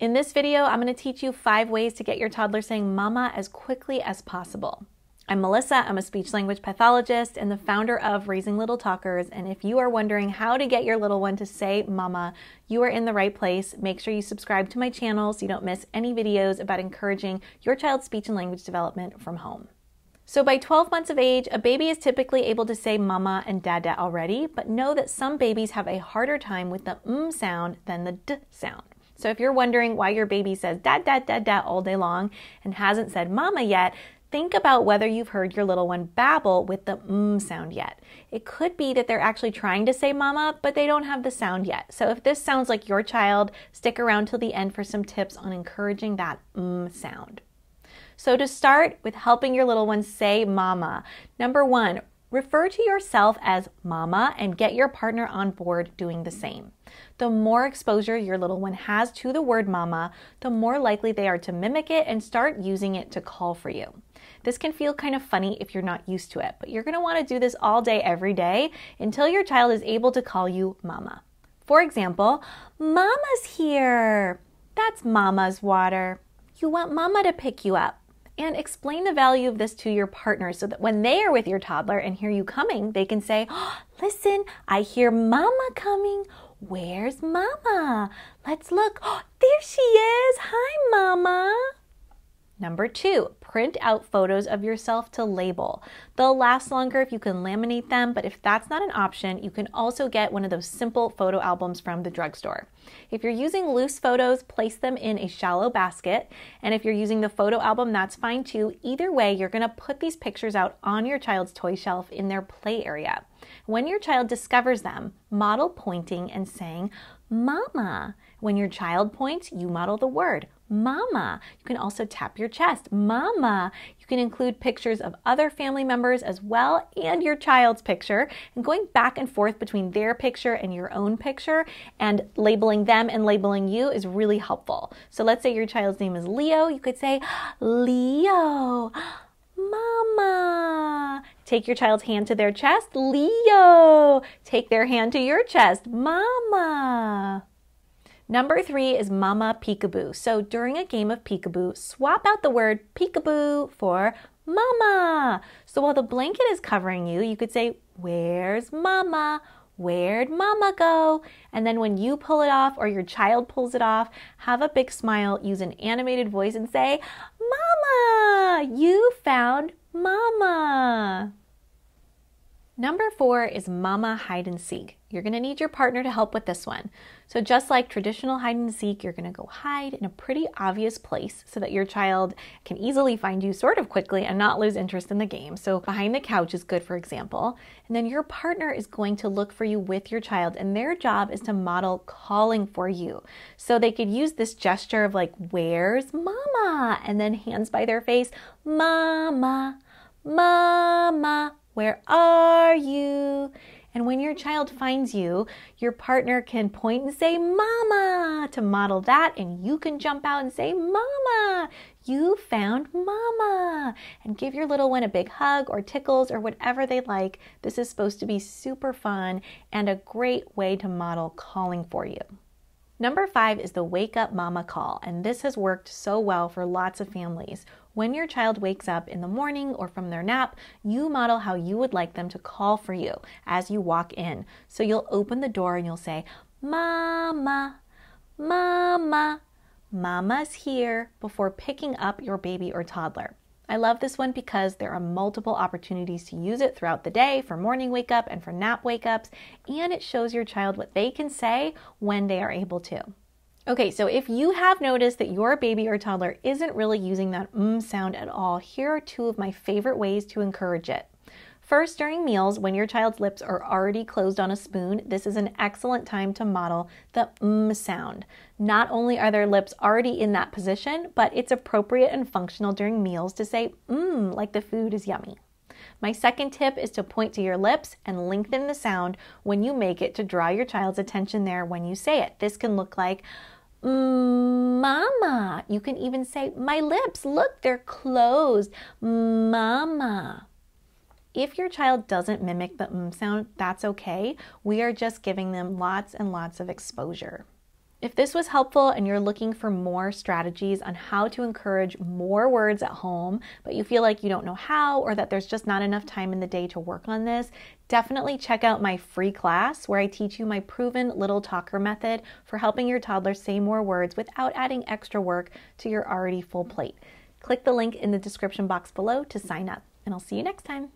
In this video, I'm going to teach you five ways to get your toddler saying mama as quickly as possible. I'm Melissa, I'm a speech language pathologist and the founder of Raising Little Talkers. And if you are wondering how to get your little one to say mama, you are in the right place. Make sure you subscribe to my channel so you don't miss any videos about encouraging your child's speech and language development from home. So, by 12 months of age, a baby is typically able to say mama and dada already, but know that some babies have a harder time with the m mm sound than the d sound. So if you're wondering why your baby says dad, dad, dad, dad all day long and hasn't said mama yet, think about whether you've heard your little one babble with the mm sound yet. It could be that they're actually trying to say mama, but they don't have the sound yet. So if this sounds like your child, stick around till the end for some tips on encouraging that mm sound. So to start with helping your little one say mama, number one, refer to yourself as mama and get your partner on board doing the same the more exposure your little one has to the word mama, the more likely they are to mimic it and start using it to call for you. This can feel kind of funny if you're not used to it, but you're going to want to do this all day, every day until your child is able to call you mama. For example, mama's here. That's mama's water. You want mama to pick you up and explain the value of this to your partner so that when they are with your toddler and hear you coming, they can say, oh, Listen, I hear mama coming. Where's Mama? Let's look. Oh, there she is. Hi, Mama. Number two, print out photos of yourself to label. They'll last longer if you can laminate them, but if that's not an option, you can also get one of those simple photo albums from the drugstore. If you're using loose photos, place them in a shallow basket, and if you're using the photo album, that's fine too. Either way, you're gonna put these pictures out on your child's toy shelf in their play area. When your child discovers them, model pointing and saying, Mama. When your child points, you model the word, mama. You can also tap your chest, mama. You can include pictures of other family members as well and your child's picture and going back and forth between their picture and your own picture and labeling them and labeling you is really helpful. So let's say your child's name is Leo. You could say, Leo, mama. Take your child's hand to their chest, Leo. Take their hand to your chest, mama. Number three is mama peekaboo. So during a game of peekaboo, swap out the word peekaboo for mama. So while the blanket is covering you, you could say, Where's mama? Where'd mama go? And then when you pull it off or your child pulls it off, have a big smile, use an animated voice, and say, Mama, you found mama. Number four is mama hide and seek. You're going to need your partner to help with this one. So, just like traditional hide and seek, you're going to go hide in a pretty obvious place so that your child can easily find you sort of quickly and not lose interest in the game. So, behind the couch is good, for example. And then your partner is going to look for you with your child, and their job is to model calling for you. So, they could use this gesture of like, Where's mama? And then hands by their face, Mama, Mama where are you? And when your child finds you, your partner can point and say, Mama, to model that. And you can jump out and say, Mama, you found Mama. And give your little one a big hug or tickles or whatever they like. This is supposed to be super fun and a great way to model calling for you. Number five is the wake up mama call, and this has worked so well for lots of families. When your child wakes up in the morning or from their nap, you model how you would like them to call for you as you walk in. So you'll open the door and you'll say, Mama, Mama, Mama's here, before picking up your baby or toddler. I love this one because there are multiple opportunities to use it throughout the day for morning wake up and for nap wake ups, and it shows your child what they can say when they are able to. Okay, so if you have noticed that your baby or toddler isn't really using that mm sound at all, here are two of my favorite ways to encourage it. First, during meals, when your child's lips are already closed on a spoon, this is an excellent time to model the mm sound. Not only are their lips already in that position, but it's appropriate and functional during meals to say mmm like the food is yummy. My second tip is to point to your lips and lengthen the sound when you make it to draw your child's attention there when you say it. This can look like mama. You can even say, My lips, look, they're closed. Mama. If your child doesn't mimic the mm sound, that's okay. We are just giving them lots and lots of exposure. If this was helpful and you're looking for more strategies on how to encourage more words at home, but you feel like you don't know how or that there's just not enough time in the day to work on this, definitely check out my free class where I teach you my proven little talker method for helping your toddler say more words without adding extra work to your already full plate. Click the link in the description box below to sign up, and I'll see you next time.